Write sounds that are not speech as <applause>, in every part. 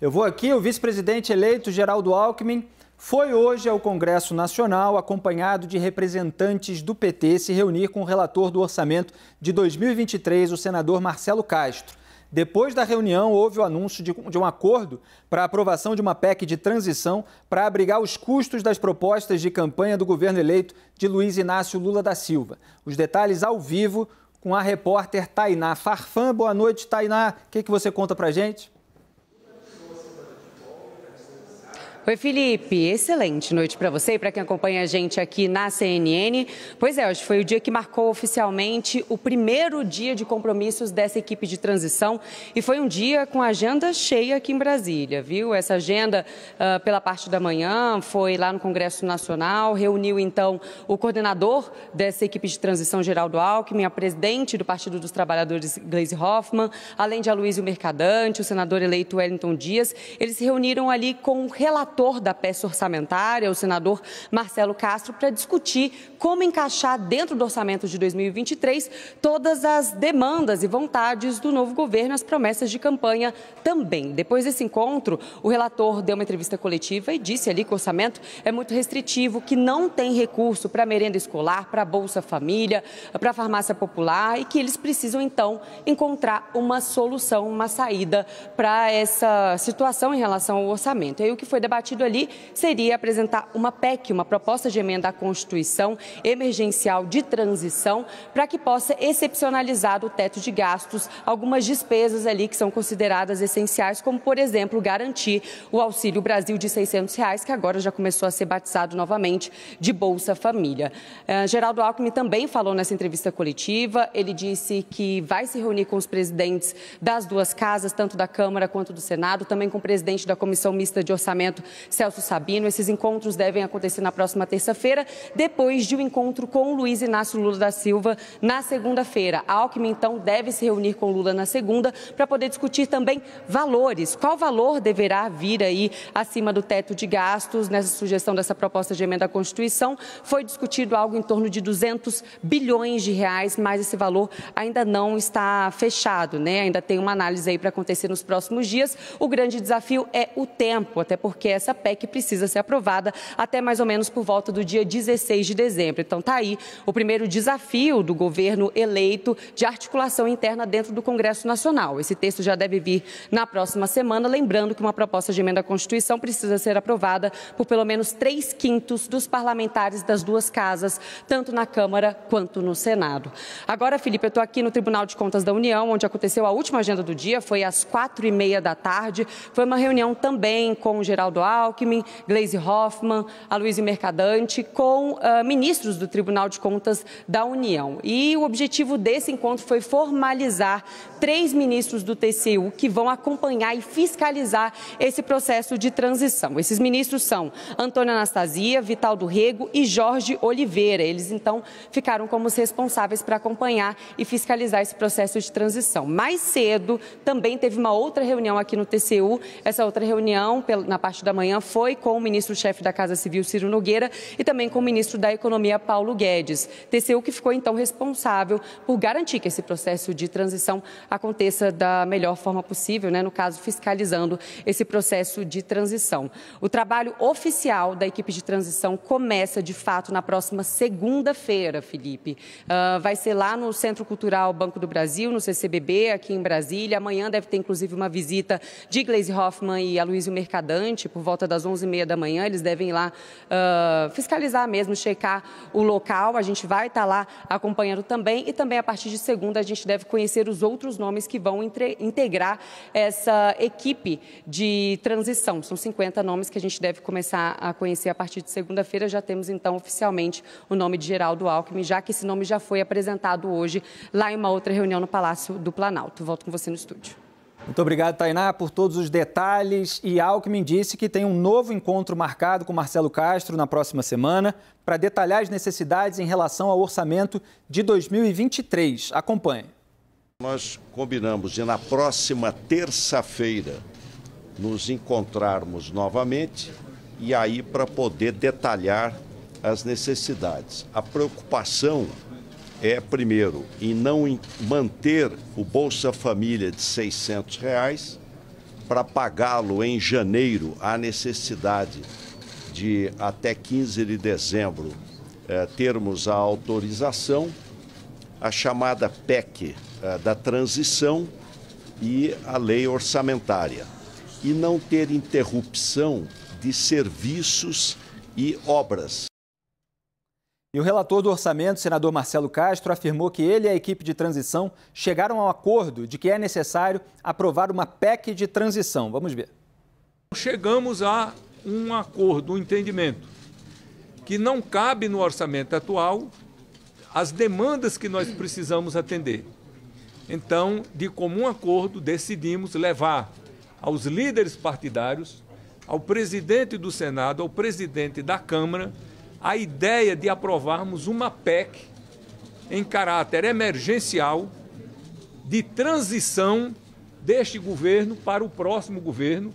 Eu vou aqui, o vice-presidente eleito Geraldo Alckmin foi hoje ao Congresso Nacional, acompanhado de representantes do PT, se reunir com o relator do orçamento de 2023, o senador Marcelo Castro. Depois da reunião, houve o anúncio de, de um acordo para a aprovação de uma PEC de transição para abrigar os custos das propostas de campanha do governo eleito de Luiz Inácio Lula da Silva. Os detalhes ao vivo com a repórter Tainá Farfã. Boa noite, Tainá. O que, que você conta para gente? Oi, Felipe. Excelente noite para você e para quem acompanha a gente aqui na CNN. Pois é, hoje foi o dia que marcou oficialmente o primeiro dia de compromissos dessa equipe de transição e foi um dia com agenda cheia aqui em Brasília, viu? Essa agenda uh, pela parte da manhã foi lá no Congresso Nacional, reuniu então o coordenador dessa equipe de transição, Geraldo Alckmin, a presidente do Partido dos Trabalhadores, Gleisi Hoffmann, além de Aloysio Mercadante, o senador eleito Wellington Dias. Eles se reuniram ali com relatórios relatório relator da peça orçamentária, o senador Marcelo Castro, para discutir como encaixar dentro do orçamento de 2023 todas as demandas e vontades do novo governo, as promessas de campanha também. Depois desse encontro, o relator deu uma entrevista coletiva e disse ali que o orçamento é muito restritivo, que não tem recurso para merenda escolar, para Bolsa Família, para farmácia popular e que eles precisam então encontrar uma solução, uma saída para essa situação em relação ao orçamento. E aí o que foi debatido debatido ali seria apresentar uma PEC, uma proposta de emenda à Constituição emergencial de transição, para que possa excepcionalizar o teto de gastos, algumas despesas ali que são consideradas essenciais, como, por exemplo, garantir o Auxílio Brasil de R$ 600, reais, que agora já começou a ser batizado novamente de Bolsa Família. Eh, Geraldo Alckmin também falou nessa entrevista coletiva, ele disse que vai se reunir com os presidentes das duas casas, tanto da Câmara quanto do Senado, também com o presidente da Comissão Mista de Orçamento Celso Sabino. Esses encontros devem acontecer na próxima terça-feira, depois de um encontro com Luiz Inácio Lula da Silva na segunda-feira. A Alckmin, então, deve se reunir com Lula na segunda para poder discutir também valores. Qual valor deverá vir aí acima do teto de gastos nessa sugestão dessa proposta de emenda à Constituição? Foi discutido algo em torno de 200 bilhões de reais, mas esse valor ainda não está fechado, né? Ainda tem uma análise aí para acontecer nos próximos dias. O grande desafio é o tempo, até porque essa PEC precisa ser aprovada até mais ou menos por volta do dia 16 de dezembro. Então, está aí o primeiro desafio do governo eleito de articulação interna dentro do Congresso Nacional. Esse texto já deve vir na próxima semana, lembrando que uma proposta de emenda à Constituição precisa ser aprovada por pelo menos três quintos dos parlamentares das duas casas, tanto na Câmara quanto no Senado. Agora, Felipe, eu estou aqui no Tribunal de Contas da União, onde aconteceu a última agenda do dia, foi às quatro e meia da tarde. Foi uma reunião também com o Geraldo Alckmin, Hoffman, Hoffmann, Aloysio Mercadante, com uh, ministros do Tribunal de Contas da União. E o objetivo desse encontro foi formalizar três ministros do TCU que vão acompanhar e fiscalizar esse processo de transição. Esses ministros são Antônio Anastasia, Vital do Rego e Jorge Oliveira. Eles, então, ficaram como os responsáveis para acompanhar e fiscalizar esse processo de transição. Mais cedo, também teve uma outra reunião aqui no TCU. Essa outra reunião, na parte da manhã foi com o ministro-chefe da Casa Civil, Ciro Nogueira, e também com o ministro da Economia, Paulo Guedes. TCU que ficou então responsável por garantir que esse processo de transição aconteça da melhor forma possível, né? no caso, fiscalizando esse processo de transição. O trabalho oficial da equipe de transição começa, de fato, na próxima segunda-feira, Felipe. Uh, vai ser lá no Centro Cultural Banco do Brasil, no CCBB, aqui em Brasília. Amanhã deve ter, inclusive, uma visita de Gleisi Hoffmann e Aloysio Mercadante, por volta das 11h30 da manhã. Eles devem ir lá uh, fiscalizar mesmo, checar o local. A gente vai estar tá lá acompanhando também. E também a partir de segunda a gente deve conhecer os outros nomes que vão entre, integrar essa equipe de transição. São 50 nomes que a gente deve começar a conhecer a partir de segunda-feira. Já temos então oficialmente o nome de Geraldo Alckmin, já que esse nome já foi apresentado hoje lá em uma outra reunião no Palácio do Planalto. Volto com você no estúdio. Muito obrigado, Tainá, por todos os detalhes. E Alckmin disse que tem um novo encontro marcado com Marcelo Castro na próxima semana para detalhar as necessidades em relação ao orçamento de 2023. Acompanhe. Nós combinamos de, na próxima terça-feira, nos encontrarmos novamente e aí para poder detalhar as necessidades. A preocupação é, primeiro, em não manter o Bolsa Família de R$ reais para pagá-lo em janeiro. Há necessidade de, até 15 de dezembro, é, termos a autorização, a chamada PEC é, da transição e a lei orçamentária. E não ter interrupção de serviços e obras e o relator do orçamento, senador Marcelo Castro, afirmou que ele e a equipe de transição chegaram a um acordo de que é necessário aprovar uma PEC de transição. Vamos ver. Chegamos a um acordo, um entendimento, que não cabe no orçamento atual as demandas que nós precisamos atender. Então, de comum acordo, decidimos levar aos líderes partidários, ao presidente do Senado, ao presidente da Câmara, a ideia de aprovarmos uma PEC em caráter emergencial de transição deste governo para o próximo governo,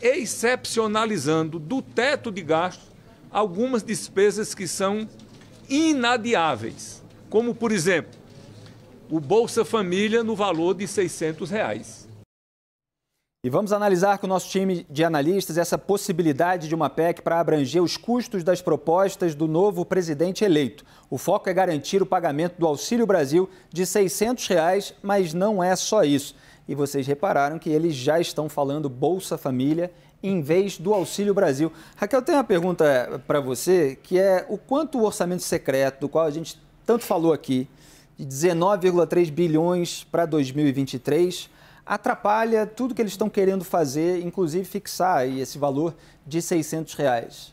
excepcionalizando do teto de gastos algumas despesas que são inadiáveis, como, por exemplo, o Bolsa Família no valor de R$ 600. Reais. E vamos analisar com o nosso time de analistas essa possibilidade de uma PEC para abranger os custos das propostas do novo presidente eleito. O foco é garantir o pagamento do Auxílio Brasil de R$ 600, reais, mas não é só isso. E vocês repararam que eles já estão falando Bolsa Família em vez do Auxílio Brasil. Raquel, tem uma pergunta eh, para você, que é o quanto o orçamento secreto, do qual a gente tanto falou aqui, de 19,3 bilhões para 2023 atrapalha tudo que eles estão querendo fazer, inclusive fixar esse valor de 600 reais.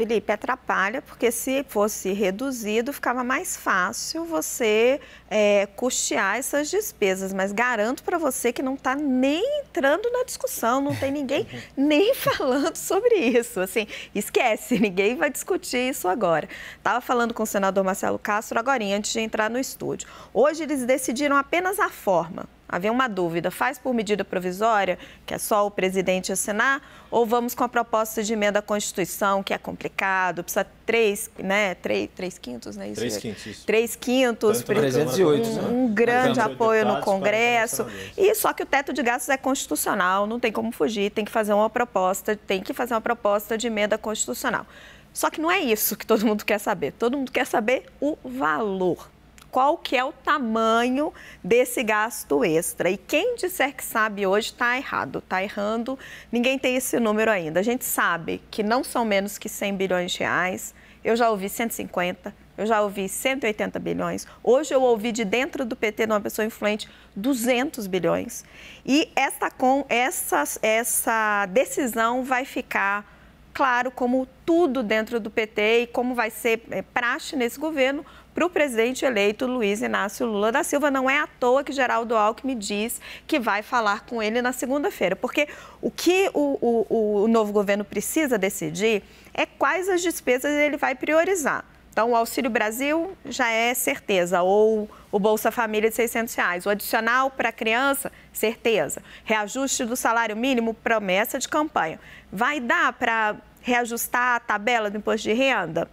Felipe, atrapalha, porque se fosse reduzido, ficava mais fácil você é, custear essas despesas. Mas garanto para você que não está nem entrando na discussão, não tem ninguém <laughs> nem falando sobre isso. Assim, esquece, <laughs> ninguém vai discutir isso agora. Estava falando com o senador Marcelo Castro agora, antes de entrar no estúdio. Hoje eles decidiram apenas a forma havia uma dúvida: faz por medida provisória, que é só o presidente assinar, ou vamos com a proposta de emenda à Constituição, que é complicado, precisa três, né? Três, três quintos, né? Isso, três quintos. Isso. Três quintos, Tanto 308, um, né? um grande apoio no Congresso. E só que o teto de gastos é constitucional, não tem como fugir, tem que fazer uma proposta, tem que fazer uma proposta de emenda constitucional. Só que não é isso que todo mundo quer saber. Todo mundo quer saber o valor qual que é o tamanho desse gasto extra. E quem disser que sabe hoje está errado, está errando. Ninguém tem esse número ainda. A gente sabe que não são menos que 100 bilhões de reais. Eu já ouvi 150, eu já ouvi 180 bilhões. Hoje eu ouvi de dentro do PT, de uma pessoa influente, 200 bilhões. E essa, com, essa, essa decisão vai ficar claro como tudo dentro do PT e como vai ser eh, praxe nesse governo para o presidente eleito Luiz Inácio Lula da Silva. Não é à toa que Geraldo Alckmin diz que vai falar com ele na segunda-feira, porque o que o, o, o novo governo precisa decidir é quais as despesas ele vai priorizar. Então, o Auxílio Brasil já é certeza, ou o Bolsa Família de 600 reais, o adicional para criança, certeza, reajuste do salário mínimo, promessa de campanha. Vai dar para reajustar a tabela do imposto de renda?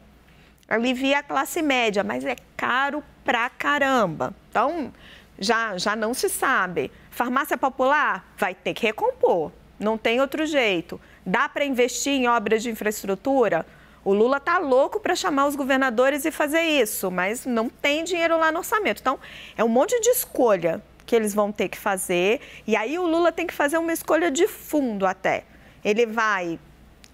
alivia a classe média, mas é caro pra caramba. Então, já, já não se sabe. Farmácia popular vai ter que recompor, não tem outro jeito. Dá para investir em obras de infraestrutura? O Lula tá louco para chamar os governadores e fazer isso, mas não tem dinheiro lá no orçamento. Então, é um monte de escolha que eles vão ter que fazer. E aí o Lula tem que fazer uma escolha de fundo até. Ele vai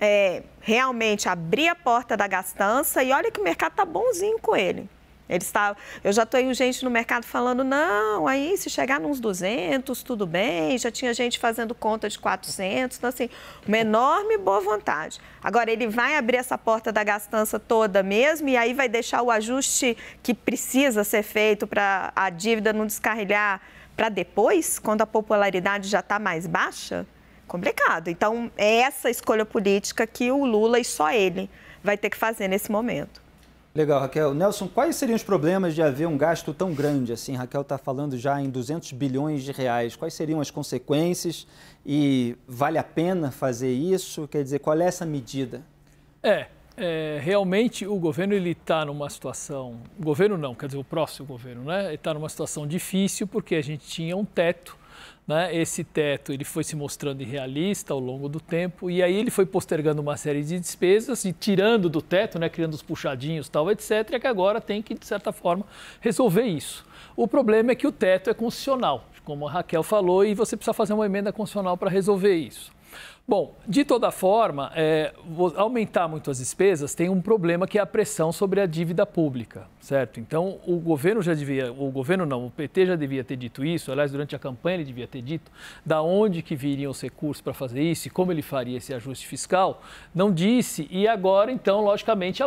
é, realmente abrir a porta da gastança e olha que o mercado está bonzinho com ele. Ele está, eu já tenho gente no mercado falando, não, aí se chegar nos 200, tudo bem. Já tinha gente fazendo conta de 400, então assim, uma enorme boa vontade. Agora, ele vai abrir essa porta da gastança toda mesmo e aí vai deixar o ajuste que precisa ser feito para a dívida não descarrilhar para depois, quando a popularidade já está mais baixa? Complicado. Então, é essa escolha política que o Lula e só ele vai ter que fazer nesse momento. Legal, Raquel. Nelson, quais seriam os problemas de haver um gasto tão grande assim? Raquel está falando já em 200 bilhões de reais. Quais seriam as consequências e vale a pena fazer isso? Quer dizer, qual é essa medida? É, é realmente o governo ele está numa situação, o governo não, quer dizer o próximo governo, né? Está numa situação difícil porque a gente tinha um teto né? Esse teto ele foi se mostrando irrealista ao longo do tempo e aí ele foi postergando uma série de despesas e tirando do teto, né? criando os puxadinhos, tal, etc. É que agora tem que de certa forma resolver isso. O problema é que o teto é constitucional, como a Raquel falou, e você precisa fazer uma emenda constitucional para resolver isso. Bom, de toda forma, é, aumentar muito as despesas tem um problema que é a pressão sobre a dívida pública, certo? Então, o governo já devia, o governo não, o PT já devia ter dito isso, aliás, durante a campanha ele devia ter dito da onde que viriam os recursos para fazer isso e como ele faria esse ajuste fiscal, não disse, e agora, então, logicamente,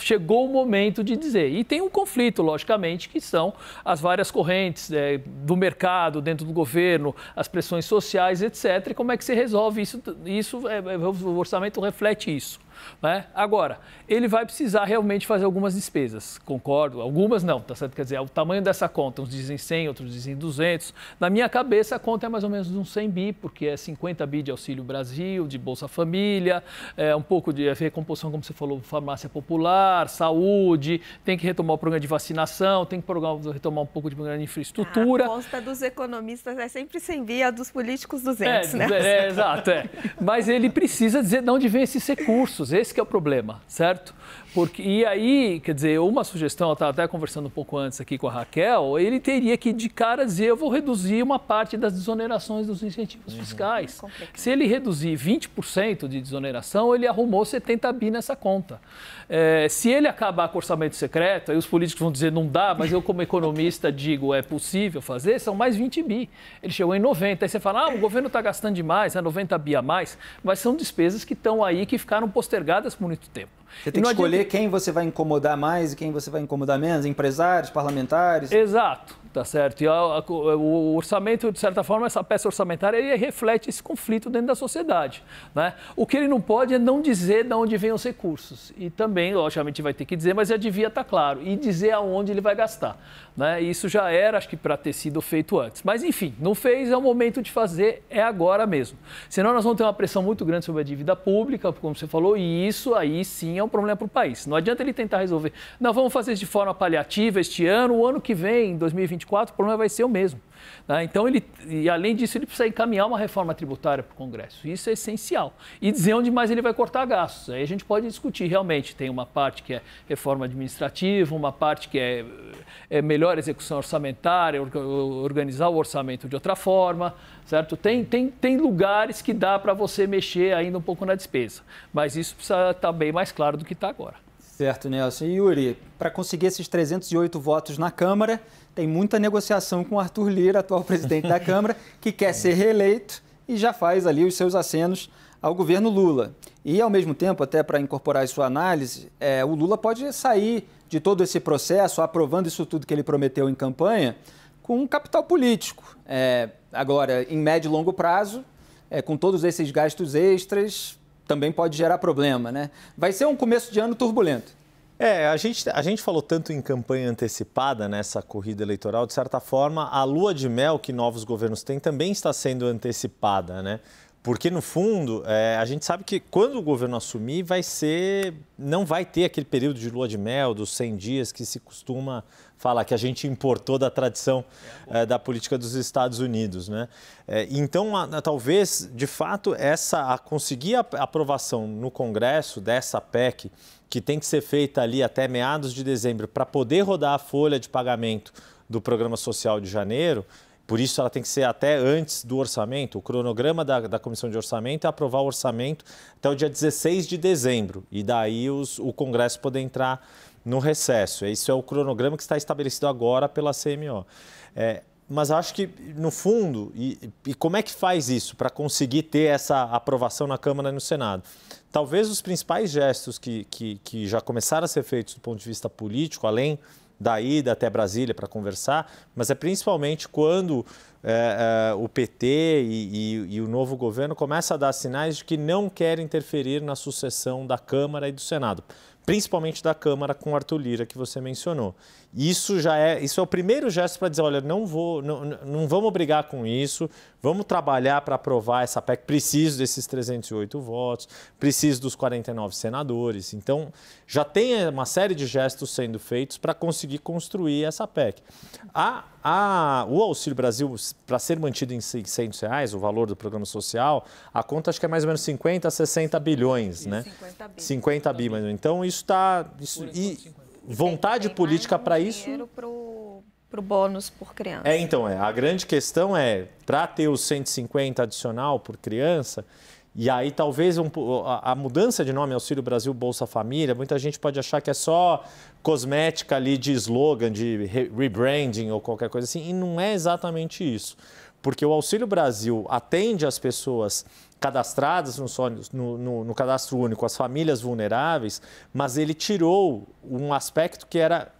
chegou o momento de dizer. E tem um conflito, logicamente, que são as várias correntes é, do mercado, dentro do governo, as pressões sociais, etc. E como é que se resolve isso isso é, é, o orçamento reflete isso. Né? Agora, ele vai precisar realmente fazer algumas despesas, concordo? Algumas não, tá certo? Quer dizer, o tamanho dessa conta, uns dizem 100, outros dizem 200. Na minha cabeça, a conta é mais ou menos uns 100 bi, porque é 50 bi de Auxílio Brasil, de Bolsa Família, é um pouco de é, recomposição, como você falou, farmácia popular, saúde, tem que retomar o programa de vacinação, tem que retomar um pouco de programa de infraestrutura. A conta dos economistas é sempre 100 bi, a dos políticos 200, é, né? É, exato, é, é, Mas ele precisa dizer de onde vem esses recursos esse é o problema, certo? Porque, e aí, quer dizer, uma sugestão, eu estava até conversando um pouco antes aqui com a Raquel, ele teria que de cara dizer, eu vou reduzir uma parte das desonerações dos incentivos uhum. fiscais. É Se ele reduzir 20% de desoneração, ele arrumou 70 bi nessa conta. É, se ele acabar com o orçamento secreto, aí os políticos vão dizer não dá, mas eu, como economista, <laughs> digo é possível fazer, são mais 20 bi. Ele chegou em 90. Aí você fala, ah, o governo está gastando demais, é 90 bi a mais, mas são despesas que estão aí, que ficaram postergadas postergadas por muito tempo. Você tem que escolher adianta... quem você vai incomodar mais e quem você vai incomodar menos, empresários, parlamentares. Exato. Tá certo? E a, a, o orçamento, de certa forma, essa peça orçamentária, ele reflete esse conflito dentro da sociedade. Né? O que ele não pode é não dizer de onde vêm os recursos. E também, logicamente, vai ter que dizer, mas já devia estar tá claro. E dizer aonde ele vai gastar. Né? Isso já era, acho que, para ter sido feito antes. Mas, enfim, não fez, é o momento de fazer, é agora mesmo. Senão nós vamos ter uma pressão muito grande sobre a dívida pública, como você falou, e isso aí sim é um problema para o país. Não adianta ele tentar resolver. Não, vamos fazer isso de forma paliativa este ano, o ano que vem, em 2021, 2024, o problema vai ser o mesmo. Né? Então, ele, e além disso, ele precisa encaminhar uma reforma tributária para o Congresso. Isso é essencial. E dizer onde mais ele vai cortar gastos. Aí a gente pode discutir realmente. Tem uma parte que é reforma administrativa, uma parte que é, é melhor execução orçamentária, organizar o orçamento de outra forma, certo? Tem, tem, tem lugares que dá para você mexer ainda um pouco na despesa. Mas isso precisa estar tá bem mais claro do que está agora. Certo, Nelson. E Yuri, para conseguir esses 308 votos na Câmara, tem muita negociação com Arthur Lira, atual <laughs> presidente da Câmara, que quer ser reeleito e já faz ali os seus acenos ao governo Lula. E, ao mesmo tempo, até para incorporar sua análise, é, o Lula pode sair de todo esse processo, aprovando isso tudo que ele prometeu em campanha, com um capital político. É, agora, em médio e longo prazo, é, com todos esses gastos extras, também pode gerar problema, né? Vai ser um começo de ano turbulento. É, a gente, a gente falou tanto em campanha antecipada nessa corrida eleitoral, de certa forma, a lua de mel que novos governos têm também está sendo antecipada, né? Porque, no fundo, é, a gente sabe que quando o governo assumir, vai ser. não vai ter aquele período de lua de mel dos 100 dias que se costuma fala que a gente importou da tradição é, eh, da política dos Estados Unidos. Né? É, então, a, a, talvez, de fato, essa a conseguir a aprovação no Congresso dessa PEC, que tem que ser feita ali até meados de dezembro, para poder rodar a folha de pagamento do programa social de janeiro, por isso, ela tem que ser até antes do orçamento. O cronograma da, da comissão de orçamento é aprovar o orçamento até o dia 16 de dezembro. E daí os, o Congresso poder entrar no recesso. É, isso é o cronograma que está estabelecido agora pela CMO. É, mas acho que, no fundo, e, e como é que faz isso para conseguir ter essa aprovação na Câmara e no Senado? Talvez os principais gestos que, que, que já começaram a ser feitos do ponto de vista político, além da ida até Brasília para conversar, mas é principalmente quando é, é, o PT e, e, e, o novo governo começa a dar sinais de que não quer interferir na sucessão da Câmara e do Senado principalmente da Câmara com Arthur Lira, que você mencionou. Isso já é, isso é o primeiro gesto para dizer, olha, não vou, não, não vamos brigar com isso, vamos trabalhar para aprovar essa PEC, preciso desses 308 votos, preciso dos 49 senadores. Então, já tem eh, uma série de gestos sendo feitos para conseguir construir essa PEC. A, a, o Auxílio Brasil, para ser mantido em 600 reais, o valor do programa social, a conta acho que é mais ou menos 50, 60 bilhões, né? 50 bilhões. 50 então isso está... Isso, e, vontade política para isso. Dinheiro pro, bônus por criança. É, então, é, a grande questão é, para ter os 150 adicional por criança, e aí talvez um, a, a, mudança de nome Auxílio Brasil Bolsa Família, muita gente pode achar que é só cosmética ali de slogan, de rebranding ou qualquer coisa assim, e não é exatamente isso. Porque o Auxílio Brasil atende as pessoas cadastradas no, no, no, cadastro único, as famílias vulneráveis, mas ele tirou um aspecto que era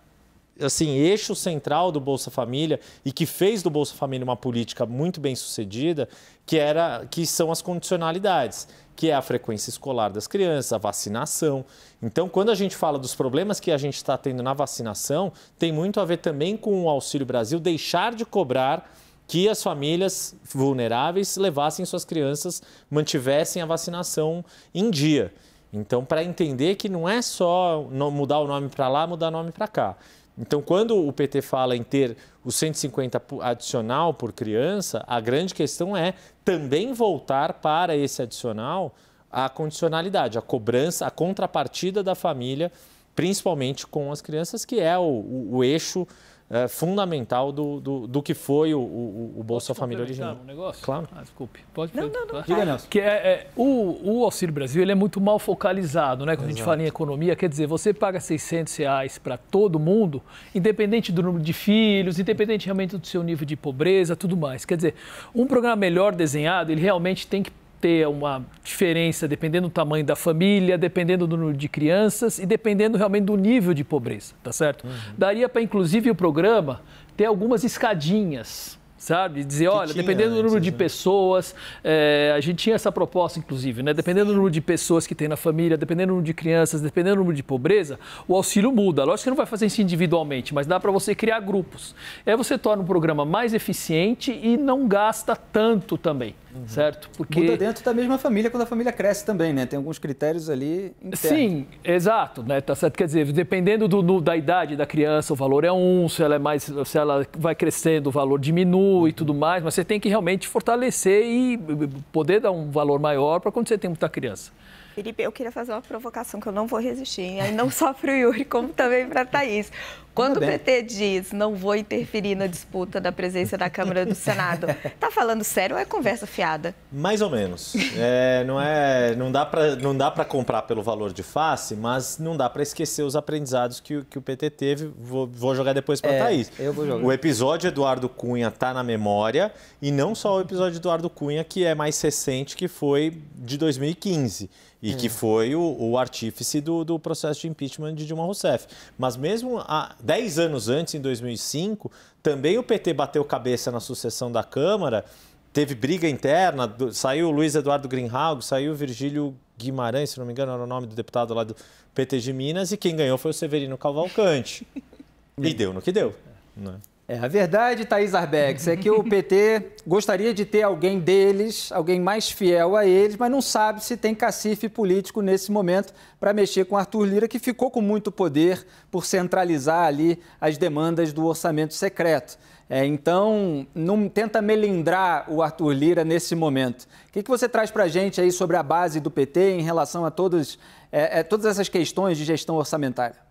assim, eixo central do Bolsa Família e que fez do Bolsa Família uma política muito bem sucedida, que era que são as condicionalidades, que é a frequência escolar das crianças, a vacinação. Então, quando a gente fala dos problemas que a gente está tendo na vacinação, tem muito a ver também com o Auxílio Brasil deixar de cobrar que as famílias vulneráveis levassem suas crianças, mantivessem a vacinação em dia. Então, para entender que não é só mudar o nome para lá, mudar o nome para cá. Então, quando o PT fala em ter o 150 adicional por criança, a grande questão é também voltar para esse adicional a condicionalidade, a cobrança, a contrapartida da família, principalmente com as crianças, que é o, o, o eixo é, fundamental do, do, do, que foi o, o, o Bolsa Posso Família original. Um negócio? Claro. Ah, desculpe. Pode não, não, não. Diga, Nelson. Que é, é, o, o Auxílio Brasil ele é muito mal focalizado, né? Quando Exato. a gente fala em economia, quer dizer, você paga 600 reais para todo mundo, independente do número de filhos, independente realmente do seu nível de pobreza, tudo mais. Quer dizer, um programa melhor desenhado, ele realmente tem que ter uma diferença dependendo do tamanho da família, dependendo do número de crianças e dependendo realmente do nível de pobreza, tá certo? Uhum. Daria para, inclusive, o programa ter algumas escadinhas sabe? Dizer, olha, dependendo do número de né? pessoas, é, a gente tinha essa proposta, inclusive, né? Dependendo Sim. do número de pessoas que tem na família, dependendo do número de crianças, dependendo do número de pobreza, o auxílio muda. Lógico que não vai fazer isso individualmente, mas dá para você criar grupos. Aí é, você torna o programa mais eficiente e não gasta tanto também uhum. certo? Porque... Muda dentro da mesma família, quando a família cresce também, né? Tem alguns critérios ali internos. Sim, exato, né? Tá certo? Quer dizer, dependendo do, da idade da criança, o valor é um, se ela, é mais, se ela vai crescendo, o valor diminui e tudo mais, mas você tem que realmente fortalecer e poder dar um valor maior para quando você tem muita criança. Felipe, eu queria fazer uma provocação que eu não vou resistir, aí não só <laughs> para o Yuri, como também para a Thaís. Quando o PT diz não vou interferir na disputa da presença da Câmara do Senado, <laughs> tá falando sério ou é conversa fiada? Mais ou menos. É, não é, não dá para não dá para comprar pelo valor de face, mas não dá para esquecer os aprendizados que, que o PT teve. Vou, vou jogar depois para é, Thaís. Eu vou jogar. O episódio Eduardo Cunha tá na memória e não só o episódio Eduardo Cunha que é mais recente, que foi de 2015 e é. que foi o, o artífice do, do, processo de impeachment de Dilma Rousseff. Mas mesmo há 10 anos antes, em 2005, também o PT bateu cabeça na sucessão da Câmara, teve briga interna, do, saiu o Luiz Eduardo Greenhalgh, saiu o Virgílio Guimarães, se não me engano era o nome do deputado lá do PT de Minas, e quem ganhou foi o Severino Cavalcante. <laughs> e deu no que deu. Né? É, a verdade, Thaís Arbex, é que o <laughs> PT gostaria de ter alguém deles, alguém mais fiel a eles, mas não sabe se tem cacife político nesse momento para mexer com Arthur Lira, que ficou com muito poder por centralizar ali as demandas do orçamento secreto. É, então, não tenta melindrar o Arthur Lira nesse momento. O que, que você traz para a gente aí sobre a base do PT em relação a todos, é, é, todas essas questões de gestão orçamentária?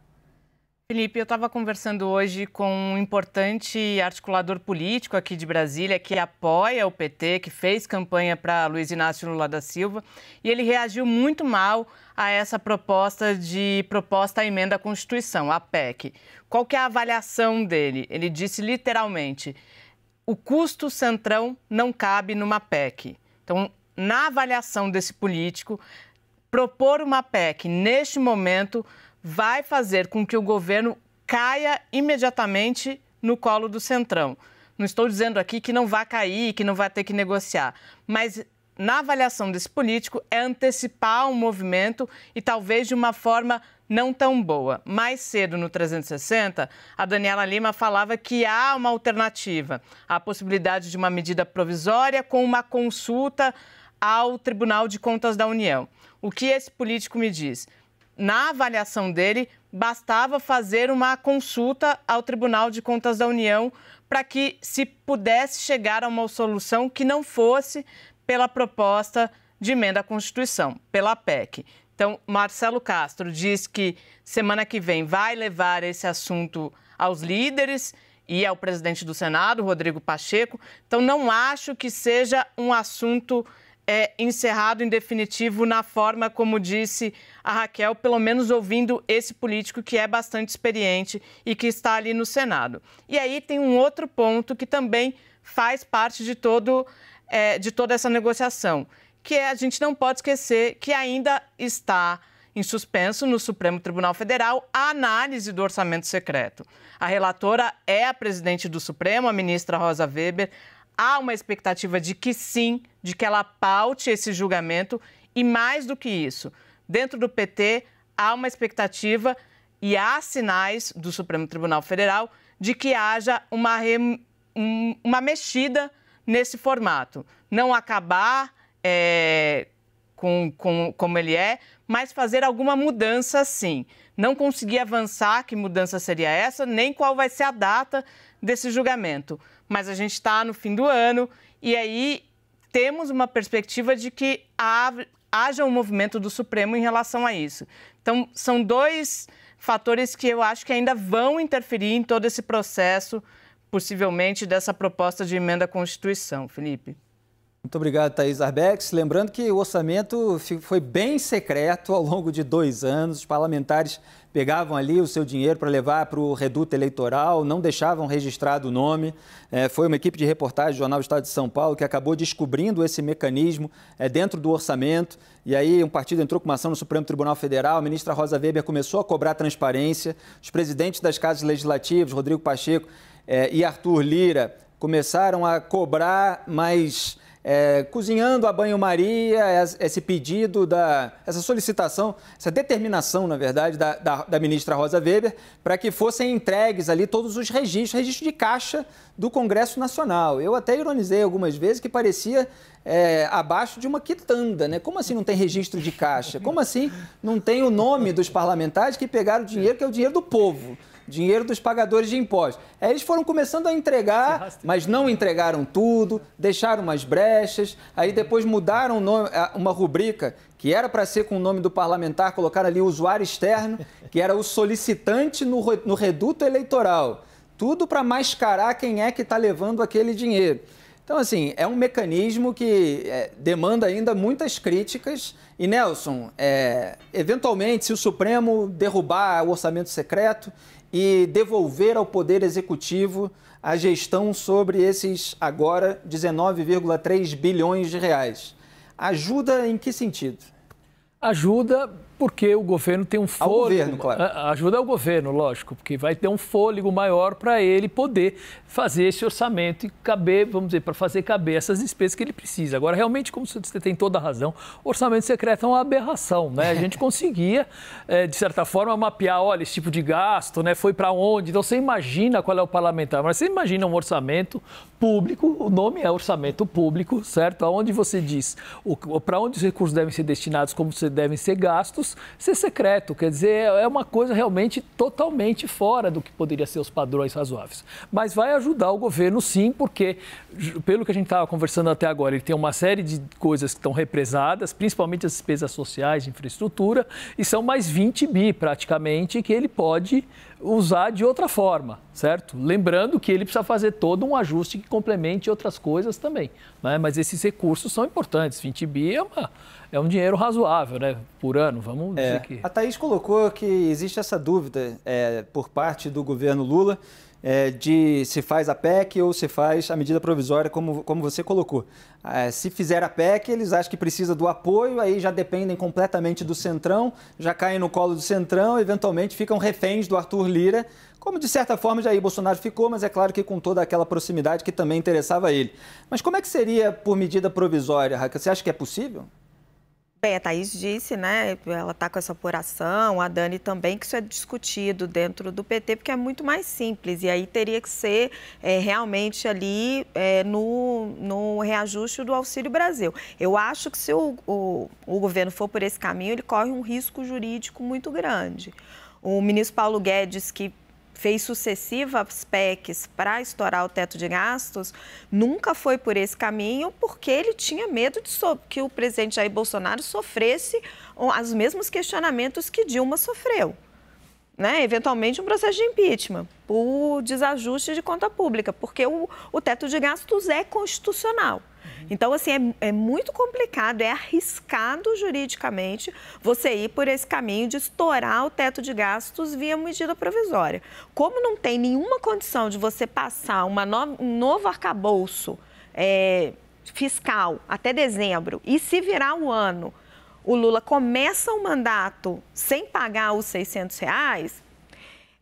Felipe, eu estava conversando hoje com um importante articulador político aqui de Brasília que apoia o PT, que fez campanha para Luiz Inácio Lula da Silva, e ele reagiu muito mal a essa proposta de proposta à emenda à Constituição, a PEC. Qual que é a avaliação dele? Ele disse literalmente: o custo centrão não cabe numa PEC. Então, na avaliação desse político, propor uma PEC neste momento vai fazer com que o governo caia imediatamente no colo do Centrão. Não estou dizendo aqui que não vai cair, que não vai ter que negociar, mas na avaliação desse político é antecipar um movimento e talvez de uma forma não tão boa. Mais cedo no 360, a Daniela Lima falava que há uma alternativa, a possibilidade de uma medida provisória com uma consulta ao Tribunal de Contas da União. O que esse político me diz? na avaliação dele, bastava fazer uma consulta ao Tribunal de Contas da União para que se pudesse chegar a uma solução que não fosse pela proposta de emenda à Constituição, pela PEC. Então, Marcelo Castro diz que semana que vem vai levar esse assunto aos líderes e ao presidente do Senado, Rodrigo Pacheco. Então, não acho que seja um assunto é, encerrado em definitivo na forma como disse a Raquel, pelo menos ouvindo esse político que é bastante experiente e que está ali no Senado. E aí tem um outro ponto que também faz parte de, todo, é, de toda essa negociação, que é a gente não pode esquecer que ainda está em suspenso no Supremo Tribunal Federal a análise do orçamento secreto. A relatora é a presidente do Supremo, a ministra Rosa Weber há uma expectativa de que sim, de que ela paute esse julgamento e mais do que isso, dentro do PT há uma expectativa e há sinais do Supremo Tribunal Federal de que haja uma, rem... uma mexida nesse formato. Não acabar é, com, com, como ele é, mas fazer alguma mudança sim. Não consegui avançar que mudança seria essa, nem qual vai ser a data desse julgamento. Mas a gente está no fim do ano e aí temos uma perspectiva de que haja um movimento do Supremo em relação a isso. Então, são dois fatores que eu acho que ainda vão interferir em todo esse processo, possivelmente, dessa proposta de emenda à Constituição, Felipe. Muito obrigado, Thaís Arbex. Lembrando que o orçamento foi bem secreto ao longo de dois anos. Os parlamentares pegavam ali o seu dinheiro para levar para o reduto eleitoral, não deixavam registrado o nome. É, foi uma equipe de reportagem do Jornal do Estado de São Paulo que acabou descobrindo esse mecanismo é, dentro do orçamento. E aí um partido entrou com uma ação no Supremo Tribunal Federal, a ministra Rosa Weber começou a cobrar transparência, os presidentes das casas legislativas, Rodrigo Pacheco é, e Arthur Lira, começaram a cobrar mais é, cozinhando a banho-maria, esse pedido, da, essa solicitação, essa determinação, na verdade, da, da, da ministra Rosa Weber, para que fossem entregues ali todos os registros, registro de caixa do Congresso Nacional. Eu até ironizei algumas vezes que parecia é, abaixo de uma quitanda, né? Como assim não tem registro de caixa? Como assim não tem o nome dos parlamentares que pegaram o dinheiro, que é o dinheiro do povo? dinheiro dos pagadores de impostos. Aí é, eles foram começando a entregar, mas não entregaram tudo, deixaram umas brechas, aí depois mudaram uma rubrica que era para ser com o nome do parlamentar, colocaram ali o usuário externo, <laughs> que era o solicitante no, no reduto eleitoral. Tudo para mascarar quem é que está levando aquele dinheiro. Então, assim, é um mecanismo que é, demanda ainda muitas críticas. E, Nelson, é, eventualmente, se o Supremo derrubar o orçamento secreto e devolver ao Poder Executivo a gestão sobre esses agora 19,3 bilhões de reais. Ajuda em que sentido? Ajuda porque o governo tem um fôlego. Ao governo, claro. Ajuda ao governo, lógico, porque vai ter um fôlego maior para ele poder fazer esse orçamento e caber, vamos dizer, para fazer caber essas despesas que ele precisa. Agora, realmente, como você tem toda a razão, orçamento secreto é uma aberração, né? A gente <laughs> conseguia, é, de certa forma, mapear, olha, esse tipo de gasto, né? Foi para onde? Então, você imagina qual é o parlamentar, mas você imagina um orçamento público, o nome é orçamento público, certo? Aonde você diz para onde os recursos devem ser destinados, como devem ser gastos, ser secreto. Quer dizer, é uma coisa realmente totalmente fora do que poderia ser os padrões razoáveis. Mas vai ajudar o governo, sim, porque, pelo que a gente estava conversando até agora, ele tem uma série de coisas que estão represadas, principalmente as despesas sociais, infraestrutura, e são mais 20 bi praticamente que ele pode usar de outra forma, certo? Lembrando que ele precisa fazer todo um ajuste que complemente outras coisas também, né? Mas esses recursos são importantes. 20 bi é, uma, é um dinheiro razoável, né? Por ano, vamos é, dizer que... A Thaís colocou que existe essa dúvida é, por parte do governo Lula é, de se faz a PEC ou se faz a medida provisória, como, como você colocou. É, se fizer a PEC, eles acham que precisa do apoio, aí já dependem completamente do Centrão, já caem no colo do Centrão, eventualmente ficam reféns do Arthur Lira, como de certa forma Jair Bolsonaro ficou, mas é claro que com toda aquela proximidade que também interessava a ele. Mas como é que seria por medida provisória, Raquel Você acha que é possível? Bem, a Thaís disse, né? Ela está com essa apuração, a Dani também, que isso é discutido dentro do PT, porque é muito mais simples. E aí teria que ser é, realmente ali é, no, no reajuste do Auxílio Brasil. Eu acho que se o, o, o governo for por esse caminho, ele corre um risco jurídico muito grande. O ministro Paulo Guedes, que fez sucessivas PECs para estourar o teto de gastos, nunca foi por esse caminho, porque ele tinha medo de so que o presidente Jair Bolsonaro sofresse os mesmos questionamentos que Dilma sofreu né, eventualmente um processo de impeachment por desajuste de conta pública, porque o, o teto de gastos é constitucional. Então, assim, é, é, muito complicado, é arriscado juridicamente você ir por esse caminho de estourar o teto de gastos via medida provisória. Como não tem nenhuma condição de você passar uma no, um novo arcabouço é, fiscal até dezembro e se virar o ano o Lula começa o mandato sem pagar os 600 reais,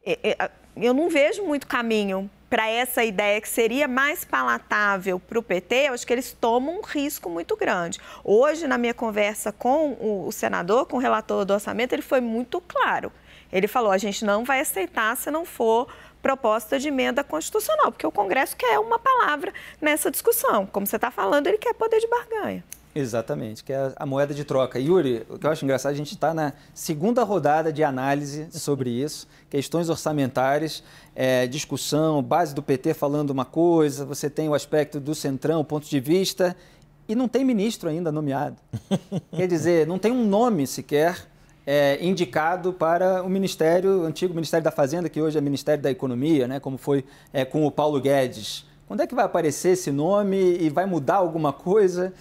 é, é, eu não vejo muito caminho para essa ideia que seria mais palatável para o PT, eu acho que eles tomam um risco muito grande. Hoje, na minha conversa com o senador, com o relator do orçamento, ele foi muito claro. Ele falou: a gente não vai aceitar se não for proposta de emenda constitucional, porque o Congresso quer uma palavra nessa discussão. Como você está falando, ele quer poder de barganha. Exatamente, que é a moeda de troca. Yuri, o que eu acho engraçado, a gente está na segunda rodada de análise sobre isso, questões orçamentárias, é, discussão, base do PT falando uma coisa, você tem o aspecto do centrão, ponto de vista, e não tem ministro ainda nomeado. <laughs> Quer dizer, não tem um nome sequer é, indicado para o Ministério, o antigo Ministério da Fazenda, que hoje é Ministério da Economia, né, como foi é, com o Paulo Guedes. Quando é que vai aparecer esse nome e vai mudar alguma coisa?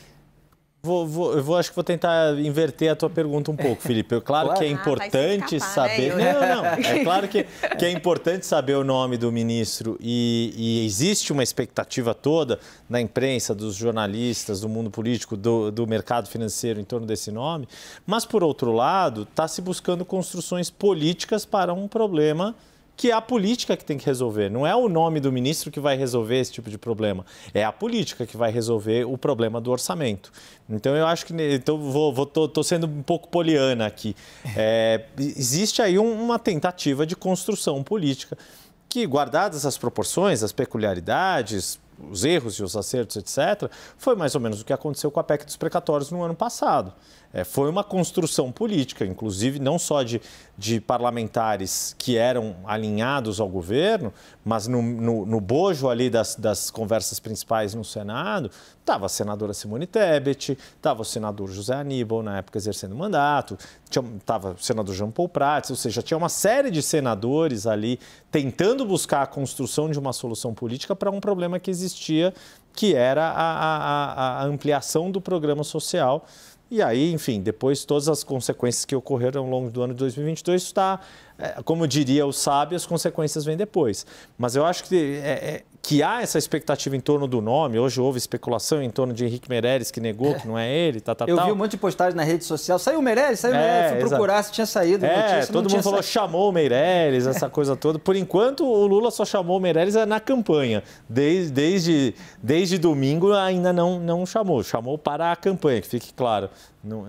Vou, vou, eu vou, acho que vou tentar inverter a tua pergunta um pouco, Felipe. Claro, claro. que é <laughs> ah, importante ah, escapar, né, saber. Né? Não, não, <laughs> É claro que, que, é importante saber o nome do ministro e, e, existe uma expectativa toda na imprensa, dos jornalistas, do mundo político, do, do mercado financeiro em torno desse nome. Mas, por outro lado, está se buscando construções políticas para um problema que é a política que tem que resolver. Não é o nome do ministro que vai resolver esse tipo de problema. É a política que vai resolver o problema do orçamento. Então eu acho que então vou, vou tô, tô sendo um pouco poliana aqui. <laughs> É, existe aí um, uma tentativa de construção política que, guardadas as proporções, as peculiaridades, os erros e os acertos, etc., foi mais ou menos o que aconteceu com a PEC dos precatórios no ano passado. É, foi uma construção política, inclusive não só de, de parlamentares que eram alinhados ao governo, mas no, no, no bojo ali das, das conversas principais no Senado, Estava a senadora Simone Tebet, estava o senador José Aníbal, na época, exercendo mandato, estava o senador Jean Paul Prats, ou seja, tinha uma série de senadores ali tentando buscar a construção de uma solução política para um problema que existia, que era a, a, a ampliação do programa social. E aí, enfim, depois todas as consequências que ocorreram ao longo do ano de 2022 está, é, como diria o sábio, as consequências vêm depois. Mas eu acho que é, é que há essa expectativa em torno do nome. Hoje houve especulação em torno de Henrique Meirelles, que negou é. que não é ele, tá, tá, Eu tal. vi um monte de postagem na rede social. Saiu o Meirelles, saiu o é, Meirelles. Fui procurar se tinha saído. É, notícia, todo mundo falou, saído. chamou o Meirelles, essa <laughs> coisa toda. Por enquanto, o Lula só chamou o Meirelles é na campanha. Desde, desde, desde domingo ainda não, não chamou. Chamou para a campanha, que fique claro.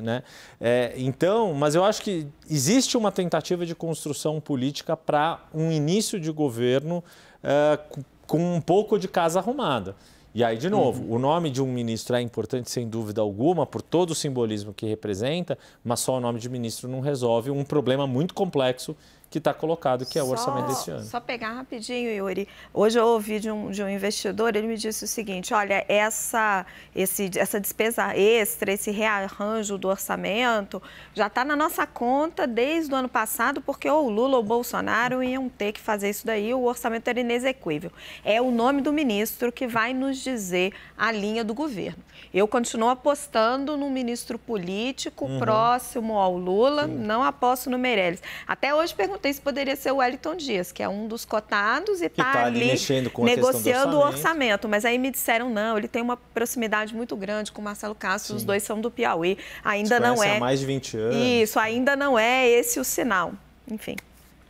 né? É, então, mas eu acho que existe uma tentativa de construção política para um início de governo uh, com um pouco de casa arrumada. E aí, de novo, uhum. o nome de um ministro é importante, sem dúvida alguma, por todo o simbolismo que representa, mas só o nome de ministro não resolve um problema muito complexo que está colocado, que é o só, orçamento desse ano. Só pegar rapidinho, Yuri. Hoje eu ouvi de um, de um investidor, ele me disse o seguinte, olha, essa, esse, essa despesa extra, esse rearranjo do orçamento, já está na nossa conta desde o ano passado, porque ou o Lula ou o Bolsonaro iam ter que fazer isso daí, o orçamento era inexequível. É o nome do ministro que vai nos dizer a linha do governo. Eu continuo apostando num ministro político uhum. próximo ao Lula, Sim. não aposto no Meirelles. Até hoje pergunto perguntei se poderia ser o Wellington Dias, que é um dos cotados e está tá, tá ali, mexendo com negociando o orçamento. Mas aí me disseram, não, ele tem uma proximidade muito grande com o Marcelo Castro, Sim. os dois são do Piauí. Ainda Se não é. Há mais de 20 anos. Isso, ainda não é esse o sinal. Enfim.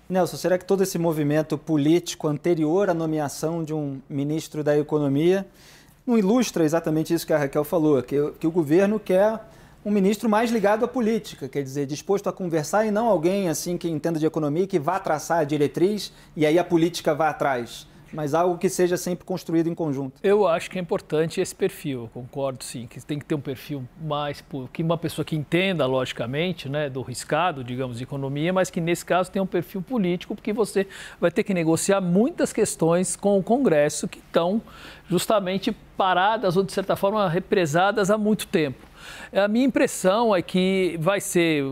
Nelson, será que todo esse movimento político anterior à nomeação de um ministro da Economia não ilustra exatamente isso que a Raquel falou, que, que o governo quer um ministro mais ligado à política, quer dizer, disposto a conversar e não alguém assim que entenda de economia que vá traçar a diretriz e aí a política vá atrás. Mas algo que seja sempre construído em conjunto. Eu acho que é importante esse perfil, concordo sim, que tem que ter um perfil mais que uma pessoa que entenda logicamente, né, do riscado, digamos, de economia, mas que nesse caso tem um perfil político, porque você vai ter que negociar muitas questões com o Congresso que estão justamente paradas ou de certa forma represadas há muito tempo. A minha impressão é que vai ser é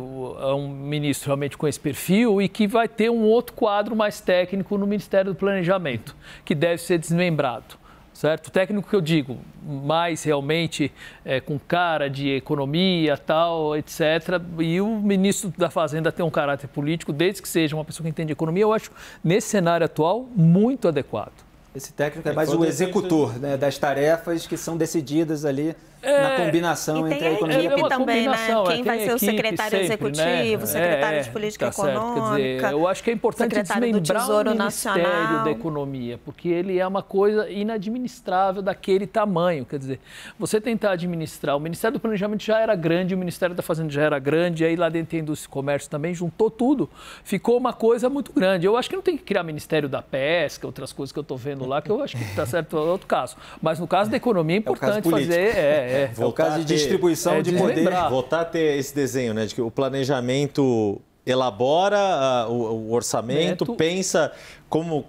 um ministro realmente com esse perfil e que vai ter um outro quadro mais técnico no Ministério do Planejamento, que deve ser desmembrado certo? Técnico que eu digo, mais realmente é, com cara de economia, tal, etc. E o ministro da Fazenda tem um caráter político, desde que seja uma pessoa que entende economia, eu acho, nesse cenário atual, muito adequado. Esse técnico é, é mais o executor né, das tarefas que são decididas ali é, na combinação entre a economia e a política. também, né? Quem é, vai ser o secretário sempre, né? executivo, né? secretário é, de política tá econômica. Dizer, eu acho que é importante desmembrar do o Ministério Nacional. da Economia, porque ele é uma coisa inadministrável daquele tamanho. Quer dizer, você tentar administrar, o Ministério do Planejamento já era grande, o Ministério da Fazenda já era grande, aí lá dentro tem Indústria e Comércio também, juntou tudo, ficou uma coisa muito grande. Eu acho que não tem que criar Ministério da Pesca, outras coisas que eu estou vendo lá, que eu acho que está certo, é outro caso. Mas no caso da economia é, é importante é fazer é, é o caso de ter, distribuição é, de, poder. Lembrar. Voltar a ter esse desenho, né? De que o planejamento elabora uh, o, o, orçamento, Neto. pensa como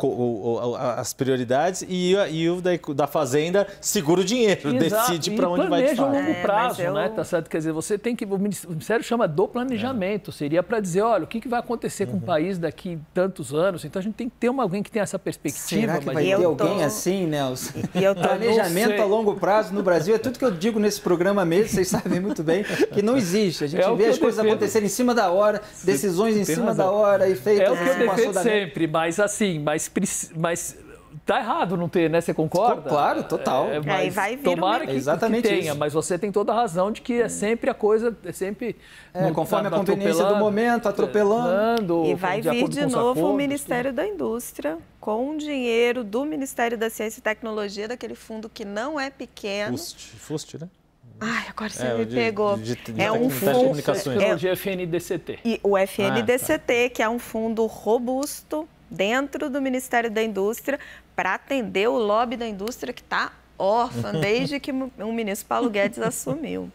as prioridades e, e o da, da Fazenda segura o dinheiro, Exato. decide para onde vai disparar. planejamento a longo é, prazo, é, eu... né? Tá certo? Quer dizer, você tem que... O Ministério chama do planejamento. É. Seria para dizer, olha, o que, que vai acontecer uhum. com o uhum. país daqui tantos anos? Então, a gente tem que ter uma, alguém que tenha essa perspectiva. Será que vai ter alguém tô... assim, Nelson? <laughs> Tô... Planejamento a longo prazo no Brasil é tudo que eu digo nesse programa mesmo, vocês sabem muito bem, que não existe. A gente é vê as coisas acontecerem em cima da hora, decisões em cima razão. da hora, e feitas É o que eu defendo sempre, mas assim, Sim, mas, mas tá errado não ter, né? Você concorda? Claro, total. É, é mas Aí vai vir tomara que, Exatamente que tenha, isso. mas você tem toda a razão de que é hum. sempre a coisa, é sempre... É, conforme tá, a conveniência do momento, atropelando. E vai de vir de novo acordos, o Ministério tudo. Né? da Indústria com dinheiro do Ministério da Ciência e Tecnologia, daquele fundo que não é pequeno. FUST, FUST né? Ai, agora você é, me de, pegou. De, de, é um fundo... É, o FNDCT. E o FNDCT, ah, tá. que é um fundo robusto dentro do Ministério da Indústria para atender o lobby da indústria que está órfã <laughs> desde que o ministro Paulo Guedes assumiu.